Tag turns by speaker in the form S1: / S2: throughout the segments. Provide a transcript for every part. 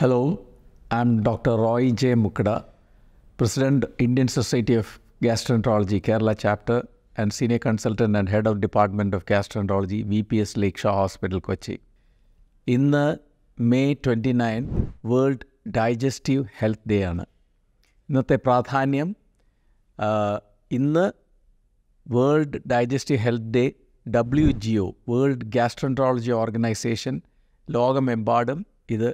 S1: Hello, I'm Dr. Roy J. Mukda, President, Indian Society of Gastroenterology, Kerala Chapter, and Senior Consultant and Head of Department of Gastroenterology, VPS Lakeshore Hospital, Kochi. In the May nine World Digestive Health Day. In the Prathaniam. In the World Digestive Health Day, WGO World Gastroenterology Organization, logam embadam ഇത്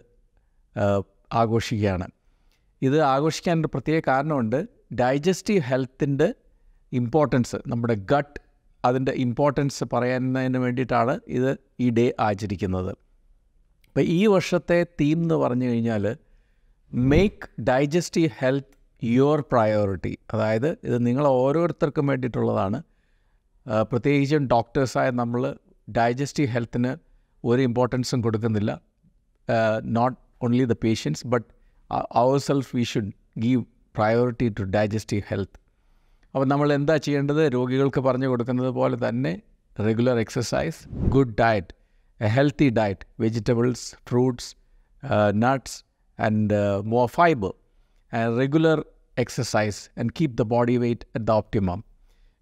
S1: ആഘോഷിക്കുകയാണ് ഇത് ആഘോഷിക്കാൻ ഒരു പ്രത്യേക കാരണമുണ്ട് digestive ഹെൽത്തിൻ്റെ importance നമ്മുടെ gut അതിൻ്റെ ഇമ്പോർട്ടൻസ് പറയുന്നതിന് വേണ്ടിയിട്ടാണ് ഇത് ഈ ഡേ ആചരിക്കുന്നത് അപ്പോൾ ഈ വർഷത്തെ തീം എന്ന് പറഞ്ഞു കഴിഞ്ഞാൽ make digestive health your priority അതായത് ഇത് നിങ്ങൾ ഓരോരുത്തർക്കും വേണ്ടിയിട്ടുള്ളതാണ് പ്രത്യേകിച്ചും ഡോക്ടേഴ്സായ നമ്മൾ ഡൈജസ്റ്റീവ് ഹെൽത്തിന് ഒരു ഇമ്പോർട്ടൻസും കൊടുക്കുന്നില്ല not only the patients, but uh, ourselves we should give priority to digestive health അപ്പോൾ നമ്മൾ എന്താ ചെയ്യേണ്ടത് രോഗികൾക്ക് പറഞ്ഞു കൊടുക്കുന്നത് പോലെ തന്നെ regular exercise good diet a healthy diet vegetables fruits nuts and more fibre regular exercise and keep the body weight at the optimum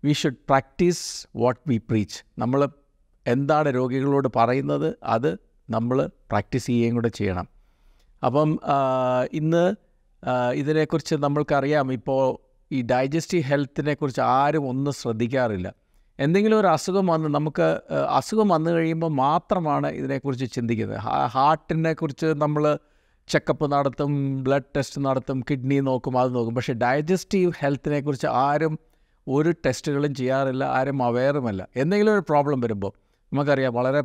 S1: we should practise what we preach നമ്മൾ എന്താണ് രോഗികളോട് പറയുന്നത് അത് നമ്മൾ പ്രാക്ടീസ് ചെയ്യുകയും കൂടെ ചെയ്യണം അപ്പം ഇന്ന് ഇതിനെക്കുറിച്ച് നമ്മൾക്കറിയാം ഇപ്പോൾ ഈ ഡൈജസ്റ്റീവ് ഹെൽത്തിനെ കുറിച്ച് ആരും ഒന്നും ശ്രദ്ധിക്കാറില്ല എന്തെങ്കിലും ഒരു അസുഖം വന്ന് നമുക്ക് അസുഖം വന്നു കഴിയുമ്പോൾ മാത്രമാണ് ഇതിനെക്കുറിച്ച് ചിന്തിക്കുന്നത് ഹാർട്ടിനെ കുറിച്ച് നമ്മൾ ചെക്കപ്പ് നടത്തും ബ്ലഡ് ടെസ്റ്റ് നടത്തും കിഡ്നി നോക്കും അത് നോക്കും പക്ഷേ ഡയജസ്റ്റീവ് ഹെൽത്തിനെ കുറിച്ച് ആരും ഒരു ടെസ്റ്റുകളും ചെയ്യാറില്ല ആരും അവെയറുമല്ല എന്തെങ്കിലും ഒരു പ്രോബ്ലം വരുമ്പോൾ നമുക്കറിയാം വളരെ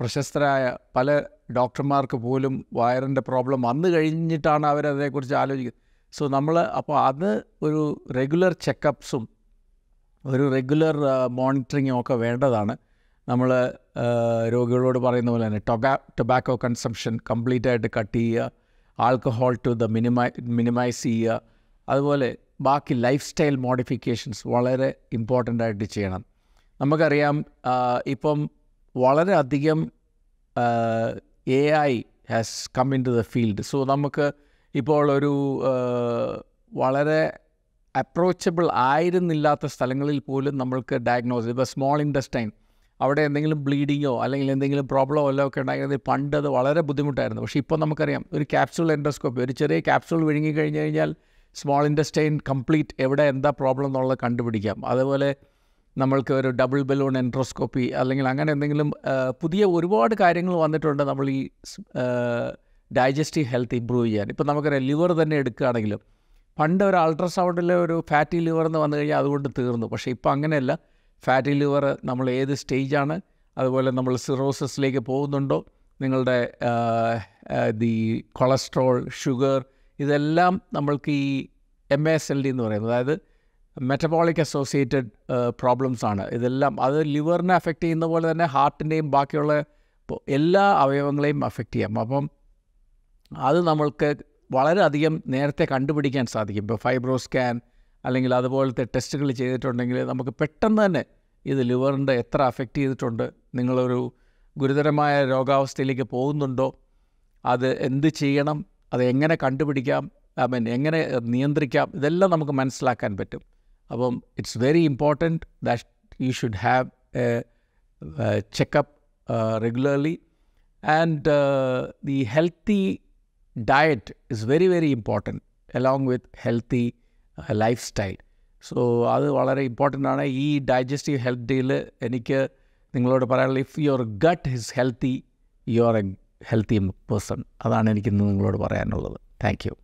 S1: പ്രശസ്തരായ പല ഡോക്ടർമാർക്ക് പോലും വയറിൻ്റെ പ്രോബ്ലം വന്നു കഴിഞ്ഞിട്ടാണ് അവരതിനെക്കുറിച്ച് ആലോചിക്കുന്നത് സോ നമ്മൾ അപ്പോൾ അത് ഒരു റെഗുലർ ചെക്കപ്സും ഒരു റെഗുലർ മോണിറ്ററിങ്ങും ഒക്കെ വേണ്ടതാണ് നമ്മൾ രോഗികളോട് പറയുന്ന പോലെ തന്നെ ടൊബാ ടൊബാക്കോ കൺസംഷൻ കംപ്ലീറ്റ് ആയിട്ട് കട്ട് ചെയ്യുക ആൽക്കഹോൾ ടു ദ മിനിമൈ മിനിമൈസ് ചെയ്യുക അതുപോലെ ബാക്കി ലൈഫ് സ്റ്റൈൽ മോഡിഫിക്കേഷൻസ് വളരെ ഇമ്പോർട്ടൻ്റ് ആയിട്ട് ചെയ്യണം നമുക്കറിയാം ഇപ്പം വളരെയധികം A I has come into the field so നമുക്ക് ഇപ്പോൾ ഒരു വളരെ അപ്രോച്ചബിൾ ആയിരുന്നില്ലാത്ത സ്ഥലങ്ങളിൽ പോലും നമ്മൾക്ക് ഡയഗ്നോസ് ഇപ്പോൾ സ്മോൾ ഇൻഡസ്റ്റൈൻ അവിടെ എന്തെങ്കിലും ബ്ലീഡിങ്ങോ അല്ലെങ്കിൽ എന്തെങ്കിലും പ്രോബ്ലമോ അല്ലോ ഒക്കെ ഉണ്ടായിരുന്നെങ്കിൽ പണ്ട് അത് വളരെ ബുദ്ധിമുട്ടായിരുന്നു പക്ഷേ ഇപ്പോൾ നമുക്കറിയാം ഒരു ക്യാപ്സ്യൂൾ എൻഡോസ്കോപ്പി ഒരു ചെറിയ ക്യാപ്സ്യൂൾ വിഴുങ്ങി കഴിഞ്ഞ് കഴിഞ്ഞാൽ സ്മോൾ ഇൻഡസ്റ്റൈൻ കംപ്ലീറ്റ് എവിടെ എന്താ പ്രോബ്ലം എന്നുള്ളത് കണ്ടുപിടിക്കാം അതുപോലെ നമ്മൾക്ക് ഒരു ഡബിൾ ബലൂൺ എൻട്രോസ്കോപ്പി അല്ലെങ്കിൽ അങ്ങനെ എന്തെങ്കിലും പുതിയ ഒരുപാട് കാര്യങ്ങൾ വന്നിട്ടുണ്ട് നമ്മൾ ഈ ഡൈജസ്റ്റീവ് ഹെൽത്ത് ഇമ്പ്രൂവ് ചെയ്യാൻ ഇപ്പോൾ നമുക്കറിയാം ലിവർ തന്നെ എടുക്കുകയാണെങ്കിലും പണ്ട് ഒരു അൾട്രാസൗണ്ടിലെ ഒരു ഫാറ്റി ലിവർ എന്ന് വന്നു കഴിഞ്ഞാൽ അതുകൊണ്ട് തീർന്നു പക്ഷേ ഇപ്പം അങ്ങനെയല്ല ഫാറ്റി ലിവർ നമ്മൾ ഏത് സ്റ്റേജാണ് അതുപോലെ നമ്മൾ സിറോസിസിലേക്ക് പോകുന്നുണ്ടോ നിങ്ങളുടെ ദി കൊളസ്ട്രോൾ ഷുഗർ ഇതെല്ലാം നമ്മൾക്ക് ഈ എം എസ് എൽ ഡി എന്ന് പറയുന്നത് അതായത് മെറ്റബോളിക് അസോസിയേറ്റഡ് പ്രോബ്ലംസ് ആണ് ഇതെല്ലാം അത് ലിവറിനെ അഫക്റ്റ് ചെയ്യുന്ന പോലെ തന്നെ ഹാർട്ടിൻ്റെയും ബാക്കിയുള്ള എല്ലാ അവയവങ്ങളെയും അഫക്റ്റ് ചെയ്യാം അപ്പം അത് നമ്മൾക്ക് വളരെയധികം നേരത്തെ കണ്ടുപിടിക്കാൻ സാധിക്കും ഇപ്പോൾ ഫൈബ്രോ സ്കാൻ അല്ലെങ്കിൽ അതുപോലത്തെ ടെസ്റ്റുകൾ ചെയ്തിട്ടുണ്ടെങ്കിൽ നമുക്ക് പെട്ടെന്ന് തന്നെ ഇത് ലിവറിൻ്റെ എത്ര അഫക്റ്റ് ചെയ്തിട്ടുണ്ട് നിങ്ങളൊരു ഗുരുതരമായ രോഗാവസ്ഥയിലേക്ക് പോകുന്നുണ്ടോ അത് എന്ത് ചെയ്യണം അത് എങ്ങനെ കണ്ടുപിടിക്കാം ഐ മീൻ എങ്ങനെ നിയന്ത്രിക്കാം ഇതെല്ലാം നമുക്ക് മനസ്സിലാക്കാൻ പറ്റും അപ്പം it's very important that you should have a checkup regularly and the healthy diet is very very important along with healthy lifestyle so അത് വളരെ ഇമ്പോർട്ടൻ്റ് ആണ് ഈ ഡൈജസ്റ്റീവ് ഹെൽത്ത് ഡേയിൽ എനിക്ക് നിങ്ങളോട് പറയാനുള്ള if your gut is healthy you're a healthy person അതാണ് എനിക്ക് നിങ്ങളോട് പറയാനുള്ളത് താങ്ക് യു